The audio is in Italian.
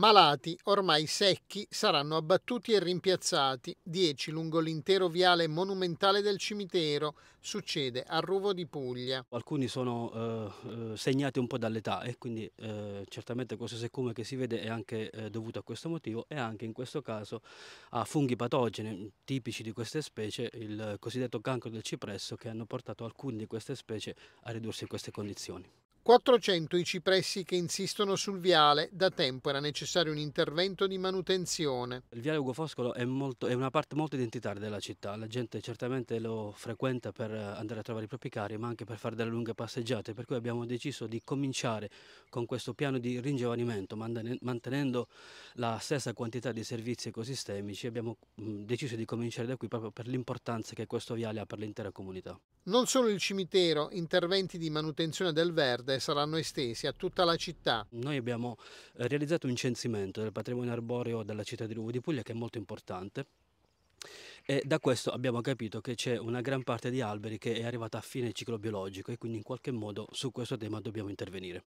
Malati, ormai secchi, saranno abbattuti e rimpiazzati. Dieci lungo l'intero viale monumentale del cimitero. Succede a Ruvo di Puglia. Alcuni sono eh, eh segnati un po' dall'età e quindi eh, certamente questo siccome che si vede è anche eh, dovuto a questo motivo e anche in questo caso a funghi patogeni tipici di queste specie, il cosiddetto cancro del cipresso che hanno portato alcune di queste specie a ridursi in queste condizioni. 400 i cipressi che insistono sul viale, da tempo era necessario un intervento di manutenzione. Il viale Ugo Foscolo è, molto, è, una parte molto identitaria della città, la gente certamente lo frequenta per andare a trovare i propri cari ma anche per fare delle lunghe passeggiate, per cui abbiamo deciso di cominciare con questo piano di ringiovanimento, mantenendo la stessa quantità di servizi ecosistemici, abbiamo deciso di cominciare da qui proprio per l'importanza che questo viale ha per l'intera comunità. Non solo il cimitero, interventi di manutenzione del verde saranno estesi a tutta la città. Noi abbiamo eh, realizzato un censimento del patrimonio arboreo della città di Luvo di Puglia che è molto importante e da questo abbiamo capito che c'è una gran parte di alberi che è arrivata a fine ciclo biologico e quindi in qualche modo su questo tema dobbiamo intervenire.